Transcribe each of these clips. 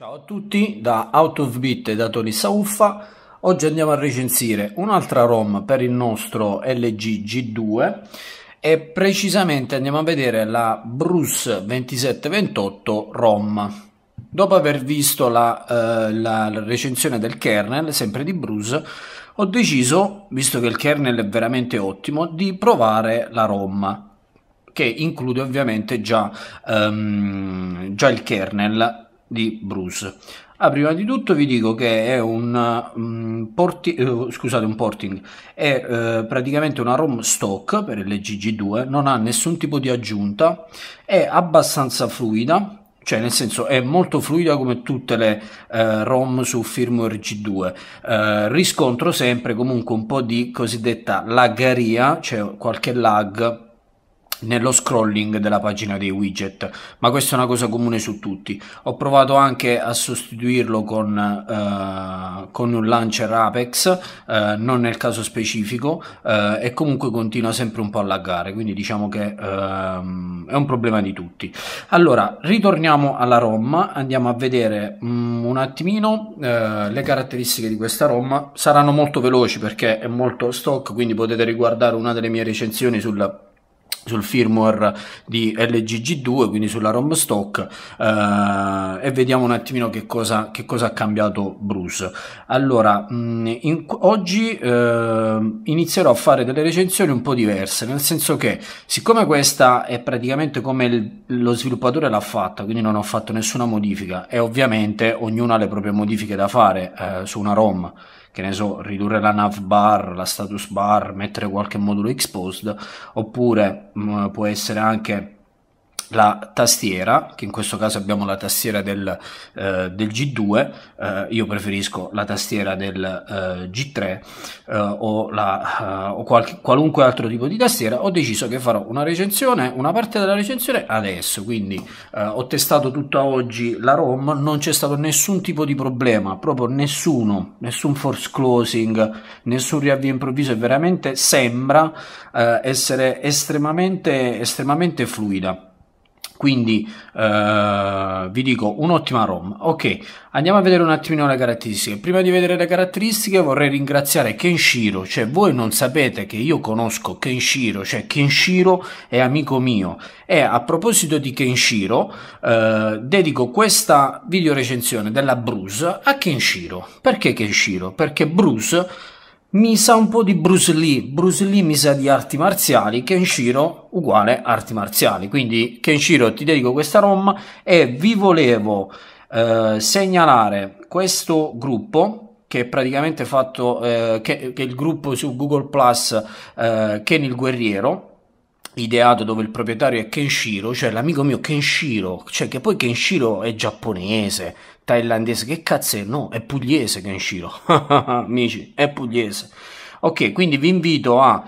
Ciao a tutti, da Out of Beat e da Tony Sauffa. Oggi andiamo a recensire un'altra ROM per il nostro LG G2 e precisamente andiamo a vedere la Bruce 2728 ROM. Dopo aver visto la, eh, la, recensione del kernel, sempre di Bruce, ho deciso, visto che il kernel è veramente ottimo, di provare la ROM, che include ovviamente già, um, già il kernel di Bruce. Ah, prima di tutto vi dico che è un, um, porti- eh, scusate, un porting, è eh, praticamente una ROM stock per l'EGG2, non ha nessun tipo di aggiunta, è abbastanza fluida, cioè nel senso è molto fluida come tutte le eh, ROM su firmware G2. Eh, riscontro sempre comunque un po' di cosiddetta laggaria, cioè qualche lag nello scrolling della pagina dei widget ma questa è una cosa comune su tutti ho provato anche a sostituirlo con, eh, con un launcher apex eh, non nel caso specifico eh, e comunque continua sempre un po' a laggare quindi diciamo che ehm, è un problema di tutti allora ritorniamo alla rom andiamo a vedere mh, mm, un attimino eh, le caratteristiche di questa rom saranno molto veloci perché è molto stock quindi potete riguardare una delle mie recensioni sul sul firmware di LGG2, quindi sulla ROM stock, eh, e vediamo un attimino che cosa, che cosa ha cambiato Bruce. Allora, mm, in, oggi eh, inizierò a fare delle recensioni un po' diverse, nel senso che siccome questa è praticamente come il, lo sviluppatore l'ha fatta, quindi non ho fatto nessuna modifica e ovviamente ognuno ha le proprie modifiche da fare eh, su una ROM che ne so, ridurre la nav bar, la status bar, mettere qualche modulo exposed, oppure mh, mm, può essere anche la tastiera, che in questo caso abbiamo la tastiera del, eh, del G2, eh, io preferisco la tastiera del eh, G3 eh, o, la, eh, o qualche, qualunque altro tipo di tastiera, ho deciso che farò una recensione, una parte della recensione adesso, quindi eh, ho testato tutta oggi la ROM, non c'è stato nessun tipo di problema, proprio nessuno, nessun force closing, nessun riavvio improvviso, e veramente sembra essere estremamente, estremamente fluida quindi eh, vi dico un'ottima ROM. Ok, andiamo a vedere un attimino le caratteristiche. Prima di vedere le caratteristiche vorrei ringraziare Kenshiro, cioè voi non sapete che io conosco Kenshiro, cioè Kenshiro è amico mio. E a proposito di Kenshiro, eh, dedico questa video recensione della Bruce a Kenshiro. Perché Kenshiro? Perché Bruce mi sa un po' di Bruce Lee, Bruce Lee mi sa di arti marziali, Kenshiro uguale arti marziali, quindi Kenshiro ti dedico questa ROM e vi volevo eh, segnalare questo gruppo che è praticamente fatto, eh, che, che, è il gruppo su Google Plus eh, Ken il Guerriero, ideato dove il proprietario è Kenshiro, cioè l'amico mio Kenshiro, cioè che poi Kenshiro è giapponese, thailandese, che cazzo è? No, è pugliese Kenshiro, amici, è pugliese. Ok, quindi vi invito a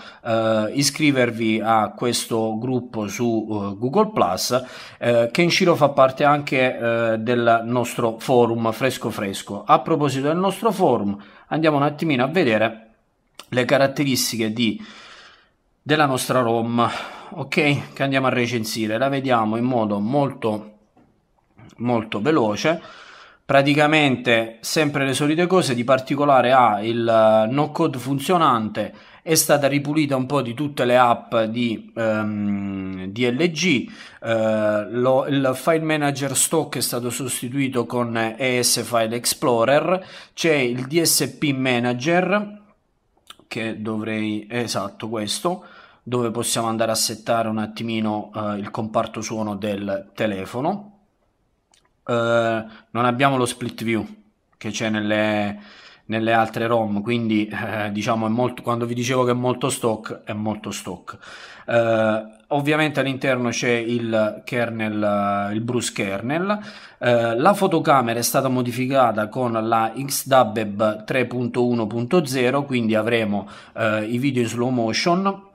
uh, iscrivervi a questo gruppo su uh, Google Plus. Uh, Kenshiro fa parte anche del nostro forum Fresco Fresco. A proposito del nostro forum, andiamo un attimino a vedere le caratteristiche di, della nostra ROM ok che andiamo a recensire la vediamo in modo molto molto veloce praticamente sempre le solite cose di particolare ha il eh, no code funzionante è stata ripulita un po' di tutte le app di um, ehm, DLG uh, eh, lo, il file manager stock è stato sostituito con ES file explorer c'è il DSP manager che dovrei esatto questo dove possiamo andare a settare un attimino eh, il comparto suono del telefono. Eh, non abbiamo lo split view che c'è nelle, nelle altre ROM, quindi eh, diciamo molto, quando vi dicevo che è molto stock, è molto stock. Eh, ovviamente all'interno c'è il kernel, eh, il Bruce kernel. Eh, la fotocamera è stata modificata con la XDABEB 3.1.0, quindi avremo i video in slow motion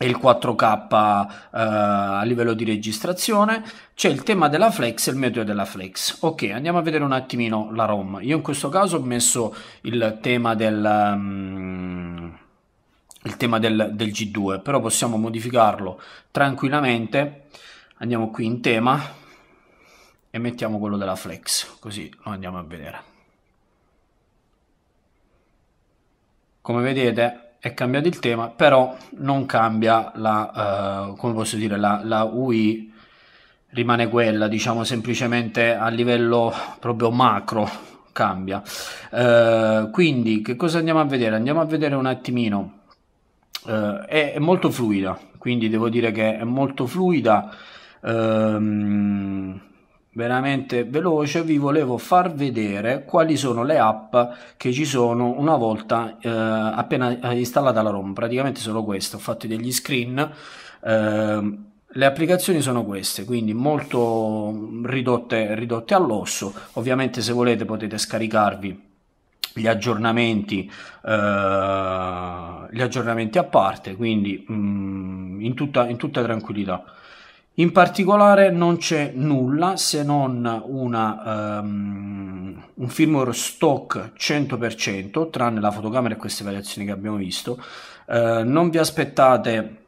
e il 4K eh, a livello di registrazione, c'è il tema della flex e il metodo della flex. Ok, andiamo a vedere un attimino la ROM. Io in questo caso ho messo il tema del, um, il tema del, del G2, però possiamo modificarlo tranquillamente. Andiamo qui in tema e mettiamo quello della flex, così lo andiamo a vedere. Come vedete è cambiato il tema, però non cambia la, uh, dire, la, la UI rimane quella, diciamo semplicemente a livello proprio macro cambia. Uh, quindi che cosa andiamo a vedere? Andiamo a vedere un attimino, uh, è, è, molto fluida, quindi devo dire che è molto fluida. Um, veramente veloce vi volevo far vedere quali sono le app che ci sono una volta eh, appena eh, installata la ROM praticamente sono queste ho fatto degli screen eh, le applicazioni sono queste quindi molto ridotte, ridotte all'osso ovviamente se volete potete scaricarvi gli aggiornamenti, eh, gli aggiornamenti a parte quindi mh, mm, in, tutta, in tutta tranquillità in particolare non c'è nulla se non una, um, un firmware stock 100%, tranne la fotocamera e queste variazioni che abbiamo visto. Uh, non vi aspettate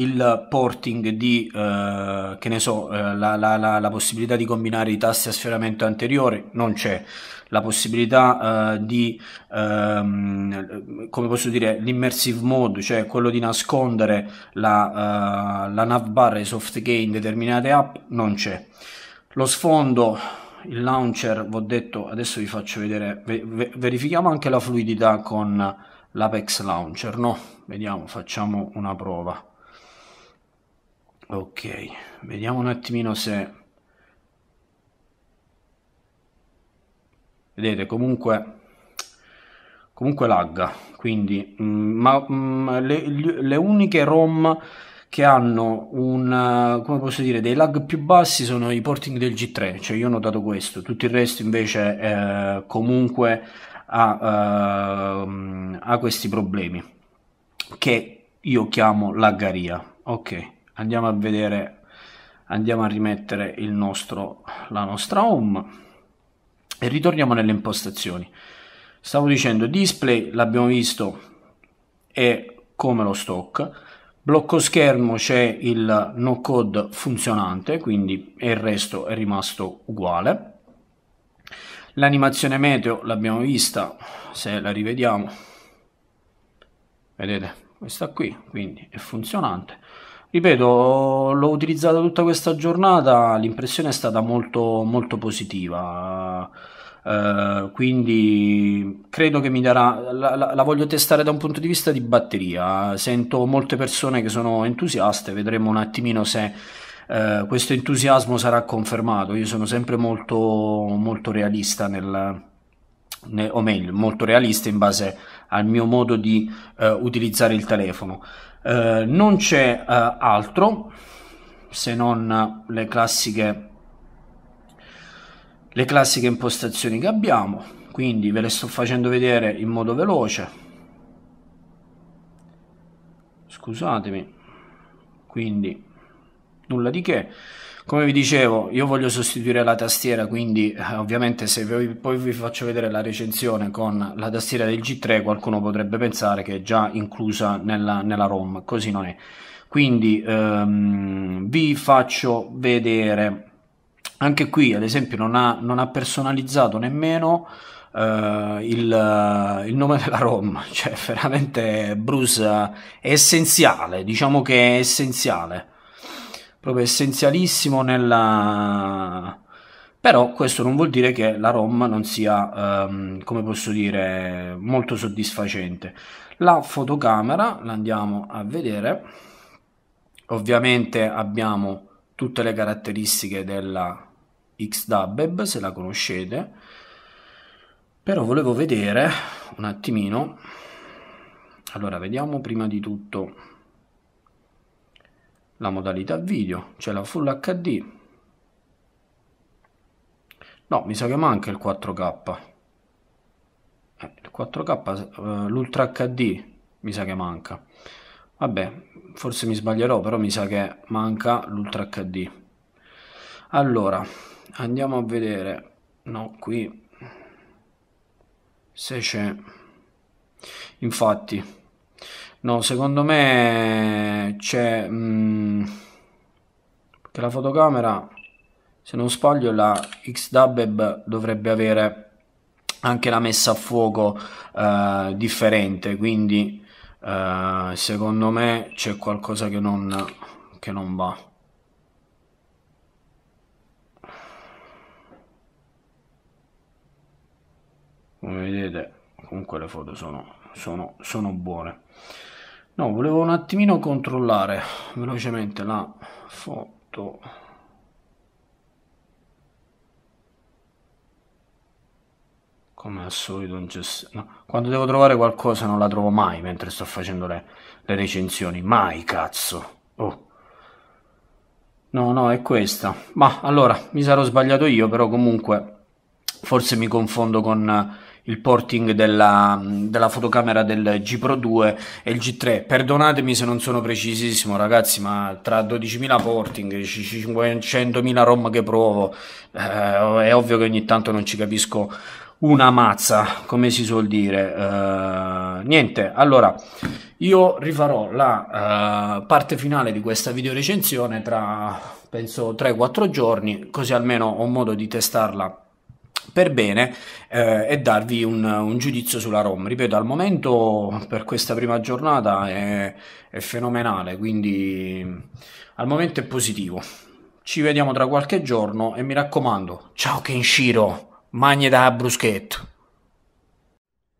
il porting di, eh, che ne so, eh, la, la, la, la, possibilità di combinare i tasti a sferramento anteriore non c'è, la possibilità eh, di, ehm, come posso dire, l'immersive mode, cioè quello di nascondere la, eh, nav bar e i soft key in determinate app non c'è. Lo sfondo, il launcher, vi ho detto, adesso vi faccio vedere, verifichiamo anche la fluidità con l'Apex Launcher, no? Vediamo, facciamo una prova ok vediamo un attimino se vedete comunque comunque lagga quindi mh, mm, ma mh, mm, le, le, uniche rom che hanno un eh, come posso dire dei lag più bassi sono i porting del G3 cioè io ho notato questo tutto il resto invece eh, comunque ha, eh, ha questi problemi che io chiamo laggaria ok andiamo a vedere andiamo a rimettere il nostro la nostra home e ritorniamo nelle impostazioni stavo dicendo display l'abbiamo visto è come lo stock blocco schermo c'è il no code funzionante quindi il resto è rimasto uguale l'animazione meteo l'abbiamo vista se la rivediamo vedete questa qui quindi è funzionante Ripeto, l'ho utilizzata tutta questa giornata, l'impressione è stata molto, molto positiva. Uh, quindi credo che mi darà la, la, la, voglio testare da un punto di vista di batteria sento molte persone che sono entusiaste vedremo un attimino se uh, questo entusiasmo sarà confermato io sono sempre molto molto realista nel, nel o meglio molto realista in base al mio modo di eh, utilizzare il telefono. Eh, non c'è eh, altro se non le classiche, le classiche impostazioni che abbiamo, quindi ve le sto facendo vedere in modo veloce. Scusatemi, quindi nulla di che. Come vi dicevo, io voglio sostituire la tastiera, quindi eh, ovviamente se vi, poi vi faccio vedere la recensione con la tastiera del G3, qualcuno potrebbe pensare che è già inclusa nella, nella ROM, così non è. Quindi ehm, vi faccio vedere, anche qui ad esempio non ha, non ha personalizzato nemmeno Uh, il, uh, il, nome della ROM, cioè veramente Bruce uh, è essenziale, diciamo che è essenziale proprio essenzialissimo nella... Però questo non vuol dire che la ROM non sia, ehm, come posso dire, molto soddisfacente. La fotocamera la andiamo a vedere. Ovviamente abbiamo tutte le caratteristiche della XDABEB, se la conoscete. Però volevo vedere un attimino. Allora, vediamo prima di tutto la modalità video, c'è la Full HD. No, mi sa che manca il 4K. Eh, il 4K, eh, l'Ultra HD mi sa che manca. Vabbè, forse mi sbaglierò, però mi sa che manca l'Ultra HD. Allora, andiamo a vedere. No, qui se c'è. Infatti, No, secondo me c'è... Mh, mm, che la fotocamera, se non sbaglio, la X-Dub dovrebbe avere anche la messa a fuoco eh, differente, quindi eh, secondo me c'è qualcosa che non, che non va. come vedete comunque le foto sono, sono, sono buone No, volevo un attimino controllare velocemente la foto. Come al solito, no. quando devo trovare qualcosa non la trovo mai mentre sto facendo le, le recensioni. Mai, cazzo. Oh. No, no, è questa. Ma allora, mi sarò sbagliato io, però comunque forse mi confondo con il porting della, della fotocamera del G Pro 2 e il G3. Perdonatemi se non sono precisissimo, ragazzi, ma tra 12.000 porting, 500.000 ROM che provo, eh, è ovvio che ogni tanto non ci capisco una mazza, come si suol dire. Uh, niente, allora io rifarò la uh, parte finale di questa video recensione tra penso 3-4 giorni, così almeno ho modo di testarla per bene eh, e darvi un, un, giudizio sulla ROM. Ripeto, al momento per questa prima giornata è, è fenomenale, quindi al momento è positivo. Ci vediamo tra qualche giorno e mi raccomando, ciao Kenshiro, magne da bruschetto.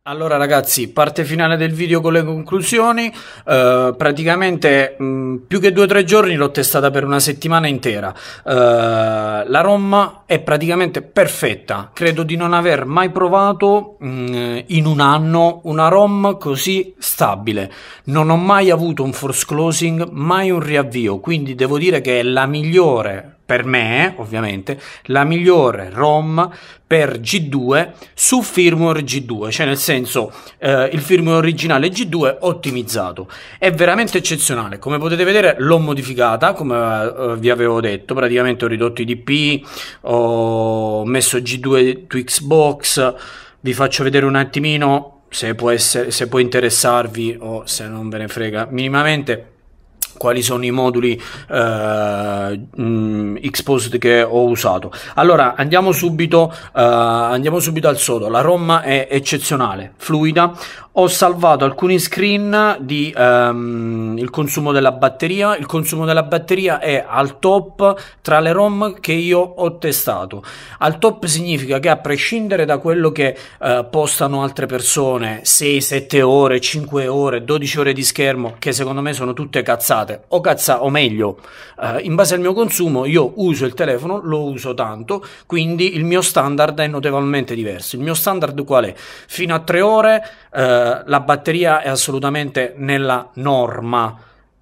Allora ragazzi, parte finale del video con le conclusioni, uh, praticamente mh, mm, più che due o tre giorni l'ho testata per una settimana intera, uh, la ROM è praticamente perfetta, credo di non aver mai provato mh, mm, in un anno una ROM così stabile, non ho mai avuto un force closing, mai un riavvio, quindi devo dire che è la migliore per me, ovviamente, la migliore ROM per G2 su firmware G2, cioè nel senso eh, il firmware originale G2 ottimizzato. È veramente eccezionale, come potete vedere l'ho modificata, come eh, vi avevo detto, praticamente ho ridotto i DP, ho messo G2 to Xbox, vi faccio vedere un attimino se può, essere, se può interessarvi o se non ve ne frega minimamente quali sono i moduli eh, exposed mm, che ho usato. Allora andiamo subito, eh, andiamo subito al sodo. La ROM è eccezionale, fluida ho salvato alcuni screen di um, il consumo della batteria. Il consumo della batteria è al top tra le ROM che io ho testato. Al top significa che a prescindere da quello che uh, postano altre persone, 6, 7 ore, 5 ore, 12 ore di schermo, che secondo me sono tutte cazzate, o, cazza- o meglio, uh, in base al mio consumo io uso il telefono, lo uso tanto, quindi il mio standard è notevolmente diverso. Il mio standard qual è? Fino a 3 ore... Uh, eh, la batteria è assolutamente nella norma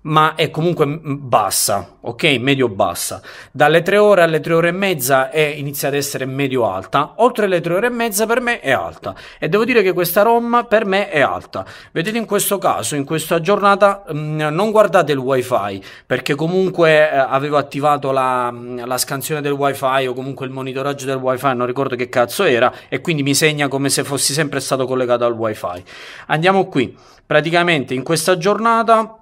ma è comunque mm, bassa, ok? Medio bassa. Dalle 3 ore alle 3 ore e mezza è, inizia ad essere medio alta, oltre le 3 ore e mezza per me è alta e devo dire che questa ROM per me è alta. Vedete in questo caso, in questa giornata mh, mm, non guardate il wifi perché comunque eh, avevo attivato la, mm, la, scansione del wifi o comunque il monitoraggio del wifi, non ricordo che cazzo era e quindi mi segna come se fossi sempre stato collegato al wifi. Andiamo qui, praticamente in questa giornata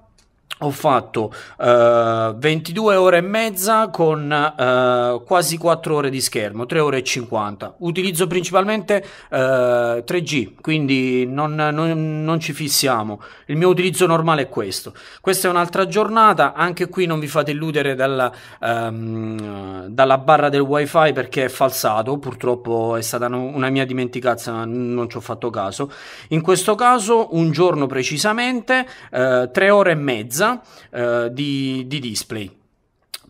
ho fatto uh, eh, 22 ore e mezza con uh, quasi 4 ore di schermo, 3 ore e 50. Utilizzo principalmente uh, eh, 3G, quindi non, non, non, ci fissiamo. Il mio utilizzo normale è questo. Questa è un'altra giornata, anche qui non vi fate illudere dalla, um, dalla barra del wifi perché è falsato, purtroppo è stata una mia dimenticanza, non ci ho fatto caso. In questo caso un giorno precisamente, 3 ore e mezza chiusa eh, di, di display.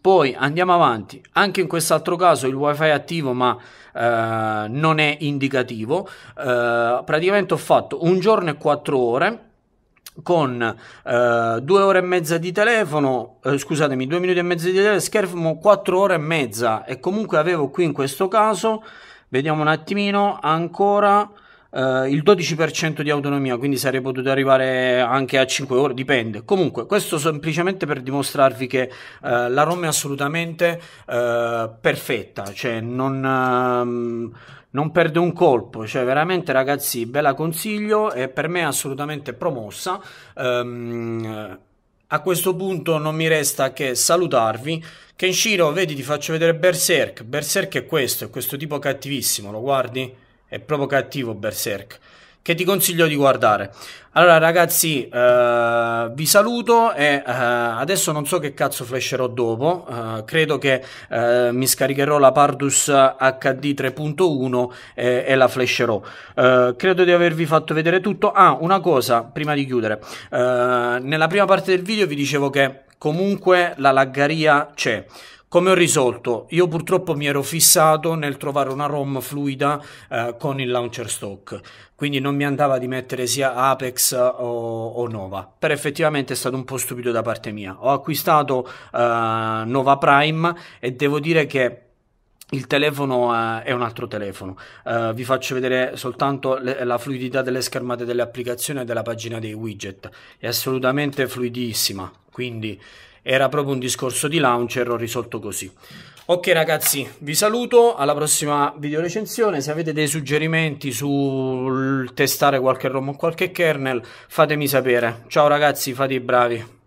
Poi andiamo avanti, anche in quest'altro caso il wifi è attivo ma eh, non è indicativo, eh, praticamente ho fatto un giorno e quattro ore con eh, due ore e mezza di telefono, eh, scusatemi, due minuti e mezzo di telefono, schermo quattro ore e mezza e comunque avevo qui in questo caso, vediamo un attimino, ancora eh, il 12% di autonomia, quindi sarei potuto arrivare anche a 5 ore, dipende. Comunque, questo semplicemente per dimostrarvi che eh, la ROM è assolutamente eh, perfetta, cioè non, ehm, non perde un colpo, cioè veramente ragazzi, ve la consiglio è per me assolutamente promossa. Um, a questo punto non mi resta che salutarvi. Kenshiro, vedi, ti faccio vedere Berserk. Berserk è questo, è questo tipo cattivissimo, lo guardi? è proprio cattivo Berserk che ti consiglio di guardare. Allora, ragazzi, eh, vi saluto e eh, adesso non so che cazzo flasherò dopo. Eh, credo che eh, mi scaricherò la Pardus HD 3.1 e, la flasherò. Eh, credo di avervi fatto vedere tutto. Ah, una cosa prima di chiudere. Eh, nella prima parte del video vi dicevo che comunque la laggaria c'è. Come ho risolto? Io purtroppo mi ero fissato nel trovare una ROM fluida eh, con il launcher stock, quindi non mi andava di mettere sia Apex eh, o, o, Nova. però effettivamente è stato un po' stupido da parte mia. Ho acquistato eh, Nova Prime e devo dire che il telefono eh, è un altro telefono, uh, vi faccio vedere soltanto le, la fluidità delle schermate delle applicazioni e della pagina dei widget, è assolutamente fluidissima, quindi era proprio un discorso di launcher, ho risolto così. Ok ragazzi, vi saluto, alla prossima video recensione, se avete dei suggerimenti sul testare qualche ROM o qualche kernel fatemi sapere. Ciao ragazzi, fate i bravi.